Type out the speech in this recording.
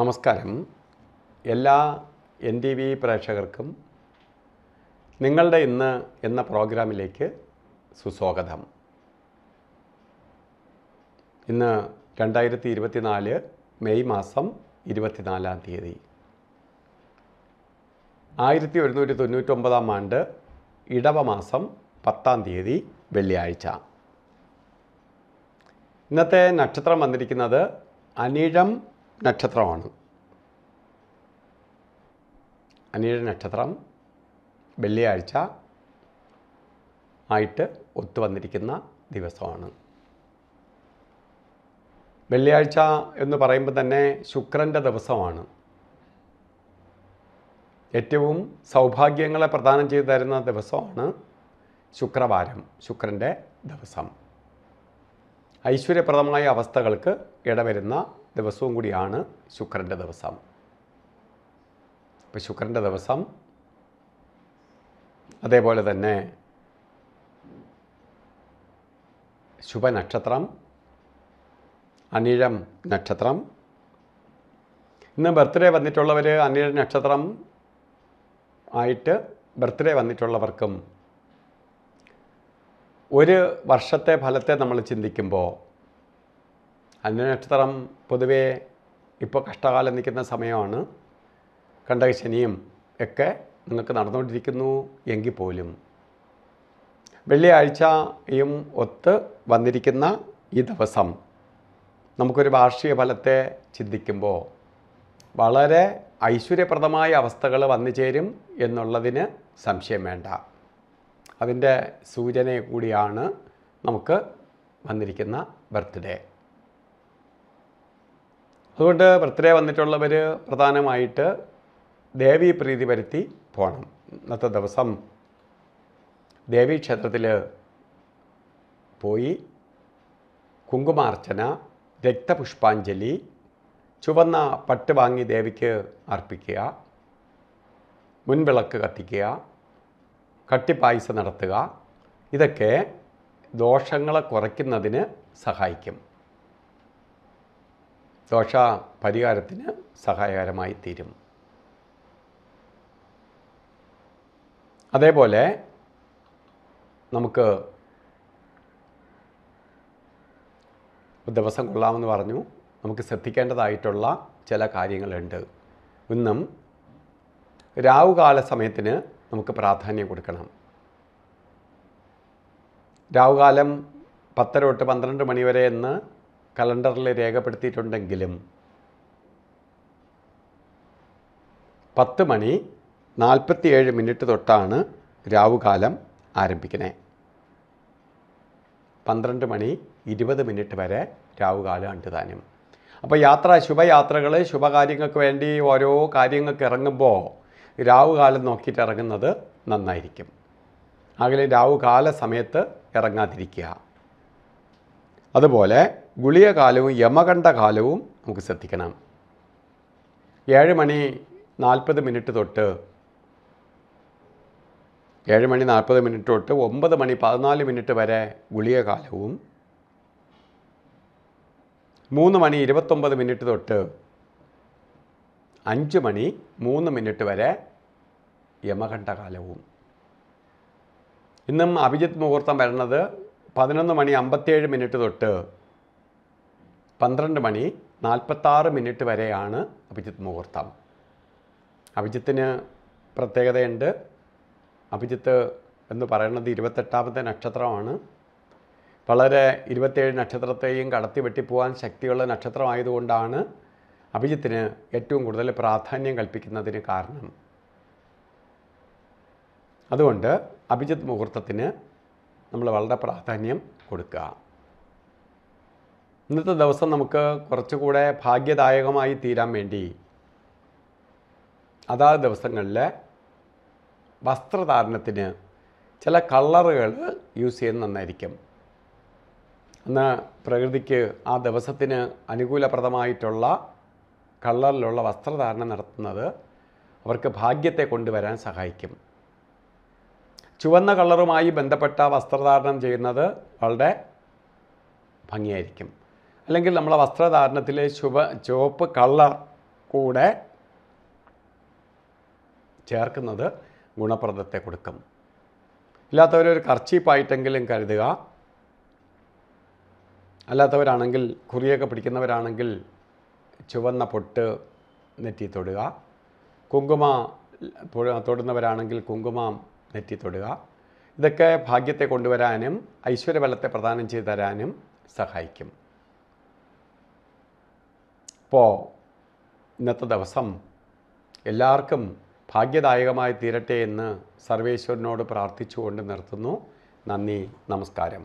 നമസ്കാരം എല്ലാ N T V പ്രേക്ഷകർക്കും നിങ്ങളുടെ ഇന്ന് എന്ന പ്രോഗ്രാമിലേക്ക് സുസ്വാഗതം ഇന്ന് രണ്ടായിരത്തി ഇരുപത്തിനാല് മെയ് മാസം ഇരുപത്തിനാലാം തീയതി ആയിരത്തി ഒരുന്നൂറ്റി തൊണ്ണൂറ്റൊമ്പതാം ആണ്ട് ഇടവ മാസം പത്താം തീയതി വെള്ളിയാഴ്ച ഇന്നത്തെ നക്ഷത്രം വന്നിരിക്കുന്നത് അനിഴം നക്ഷത്രമാണ് അനിയുടെ നക്ഷത്രം വെള്ളിയാഴ്ച ആയിട്ട് ഒത്തുവന്നിരിക്കുന്ന ദിവസമാണ് വെള്ളിയാഴ്ച എന്ന് പറയുമ്പോൾ തന്നെ ശുക്രൻ്റെ ദിവസമാണ് ഏറ്റവും സൗഭാഗ്യങ്ങളെ പ്രദാനം ചെയ്തു തരുന്ന ദിവസമാണ് ശുക്രവാരം ശുക്രൻ്റെ ദിവസം ഐശ്വര്യപ്രദമായ അവസ്ഥകൾക്ക് ഇടവരുന്ന ദിവസവും കൂടിയാണ് ശുക്രൻ്റെ ദിവസം അപ്പോൾ ശുക്രൻ്റെ ദിവസം അതേപോലെ തന്നെ ശുഭനക്ഷത്രം അനിഴം നക്ഷത്രം ഇന്ന് ബർത്ത്ഡേ വന്നിട്ടുള്ളവർ അനിഴ നക്ഷത്രം ആയിട്ട് ബർത്ത്ഡേ വന്നിട്ടുള്ളവർക്കും ഒരു വർഷത്തെ ഫലത്തെ നമ്മൾ ചിന്തിക്കുമ്പോൾ അന്യനക്ഷത്രം പൊതുവേ ഇപ്പോൾ കഷ്ടകാലം നിൽക്കുന്ന സമയമാണ് കണ്ടക ശനിയും ഒക്കെ നിങ്ങൾക്ക് നടന്നുകൊണ്ടിരിക്കുന്നു എങ്കിൽ പോലും വെള്ളിയാഴ്ചയും ഒത്ത് വന്നിരിക്കുന്ന ഈ ദിവസം നമുക്കൊരു വാർഷിക ഫലത്തെ ചിന്തിക്കുമ്പോൾ വളരെ ഐശ്വര്യപ്രദമായ അവസ്ഥകൾ വന്നു ചേരും എന്നുള്ളതിന് സംശയം വേണ്ട അതിൻ്റെ സൂചന കൂടിയാണ് നമുക്ക് വന്നിരിക്കുന്ന ബർത്ത്ഡേ അതുകൊണ്ട് ബർത്ത്ഡേ വന്നിട്ടുള്ളവർ പ്രധാനമായിട്ട് ദേവി പ്രീതി വരുത്തി പോകണം ഇന്നത്തെ ദിവസം ദേവീക്ഷേത്രത്തിൽ പോയി കുങ്കുമാർച്ചന രക്തപുഷ്പാഞ്ജലി ചുവന്ന പട്ട് വാങ്ങി ദേവിക്ക് അർപ്പിക്കുക മുൻവിളക്ക് കത്തിക്കുക കട്ടിപ്പായസം നടത്തുക ഇതൊക്കെ ദോഷങ്ങളെ കുറയ്ക്കുന്നതിന് സഹായിക്കും ദോഷ പരിഹാരത്തിന് സഹായകരമായി തീരും അതേപോലെ നമുക്ക് ദിവസം കൊള്ളാമെന്ന് പറഞ്ഞു നമുക്ക് ശ്രദ്ധിക്കേണ്ടതായിട്ടുള്ള ചില കാര്യങ്ങളുണ്ട് ഇന്നും രാവുകാല സമയത്തിന് നമുക്ക് പ്രാധാന്യം കൊടുക്കണം രാവുകാലം പത്തര തൊട്ട് പന്ത്രണ്ട് മണിവരെ എന്ന് കലണ്ടറിൽ രേഖപ്പെടുത്തിയിട്ടുണ്ടെങ്കിലും പത്ത് മണി നാൽപ്പത്തിയേഴ് മിനിറ്റ് തൊട്ടാണ് രാവുകാലം ആരംഭിക്കുന്നത് പന്ത്രണ്ട് മണി ഇരുപത് മിനിറ്റ് വരെ രാവുകാലം അണ്ടുതാനും അപ്പോൾ യാത്ര ശുഭയാത്രകൾ ശുഭകാര്യങ്ങൾക്ക് വേണ്ടി ഓരോ കാര്യങ്ങൾക്ക് ഇറങ്ങുമ്പോൾ രാവുകാലം നോക്കിയിട്ട് ഇറങ്ങുന്നത് നന്നായിരിക്കും അകലെ രാവുകാല സമയത്ത് ഇറങ്ങാതിരിക്കുക അതുപോലെ ഗുളികകാലവും യമകണ്ഠകാലവും നമുക്ക് ശ്രദ്ധിക്കണം ഏഴ് മണി നാൽപ്പത് മിനിറ്റ് തൊട്ട് ഏഴ് മണി നാൽപ്പത് മിനിറ്റ് തൊട്ട് ഒമ്പത് മണി പതിനാല് മിനിറ്റ് വരെ ഗുളികകാലവും മൂന്ന് മണി ഇരുപത്തൊമ്പത് മിനിറ്റ് തൊട്ട് അഞ്ച് മണി മൂന്ന് മിനിറ്റ് വരെ യമകണ്ഠകാലവും ഇന്നും അഭിജിത്ത് മുഹൂർത്തം വരുന്നത് പതിനൊന്ന് മണി അമ്പത്തിയേഴ് മിനിറ്റ് തൊട്ട് പന്ത്രണ്ട് മണി നാൽപ്പത്താറ് മിനിറ്റ് വരെയാണ് അഭിജിത്ത് മുഹൂർത്തം അഭിജിത്തിന് പ്രത്യേകതയുണ്ട് അഭിജിത്ത് എന്ന് പറയുന്നത് ഇരുപത്തെട്ടാമത്തെ നക്ഷത്രമാണ് വളരെ ഇരുപത്തേഴ് നക്ഷത്രത്തെയും കടത്തി വെട്ടിപ്പോവാൻ ശക്തിയുള്ള നക്ഷത്രമായതുകൊണ്ടാണ് അഭിജിത്തിന് ഏറ്റവും കൂടുതൽ പ്രാധാന്യം കൽപ്പിക്കുന്നതിന് കാരണം അതുകൊണ്ട് അഭിജിത്ത് മുഹൂർത്തത്തിന് നമ്മൾ വളരെ പ്രാധാന്യം കൊടുക്കുക ഇന്നത്തെ ദിവസം നമുക്ക് കുറച്ചുകൂടെ ഭാഗ്യദായകമായി തീരാൻ വേണ്ടി അതാത് ദിവസങ്ങളിൽ വസ്ത്രധാരണത്തിന് ചില കളറുകൾ യൂസ് ചെയ്യുന്നത് നന്നായിരിക്കും അന്ന് പ്രകൃതിക്ക് ആ ദിവസത്തിന് അനുകൂലപ്രദമായിട്ടുള്ള കളറിലുള്ള വസ്ത്രധാരണം നടത്തുന്നത് അവർക്ക് ഭാഗ്യത്തെ കൊണ്ടുവരാൻ സഹായിക്കും ചുവന്ന കളറുമായി ബന്ധപ്പെട്ട വസ്ത്രധാരണം ചെയ്യുന്നത് വളരെ ഭംഗിയായിരിക്കും അല്ലെങ്കിൽ നമ്മളെ വസ്ത്രധാരണത്തിലെ ശുഭ ചുവപ്പ് കള്ളർ കൂടെ ചേർക്കുന്നത് ഗുണപ്രദത്തെ കൊടുക്കും ഇല്ലാത്തവരൊരു കർച്ചീപ്പായിട്ടെങ്കിലും കരുതുക അല്ലാത്തവരാണെങ്കിൽ കുറിയൊക്കെ പിടിക്കുന്നവരാണെങ്കിൽ ചുവന്ന പൊട്ട് നെറ്റി തൊടുക കുങ്കുമ തൊടുന്നവരാണെങ്കിൽ കുങ്കുമം നെറ്റി തൊടുക ഇതൊക്കെ ഭാഗ്യത്തെ കൊണ്ടുവരാനും ഐശ്വര്യബലത്തെ പ്രദാനം ചെയ്തു തരാനും സഹായിക്കും അപ്പോൾ ഇന്നത്തെ ദിവസം എല്ലാവർക്കും ഭാഗ്യദായകമായി തീരട്ടെ എന്ന് സർവേശ്വരനോട് പ്രാർത്ഥിച്ചുകൊണ്ട് നിർത്തുന്നു നന്ദി നമസ്കാരം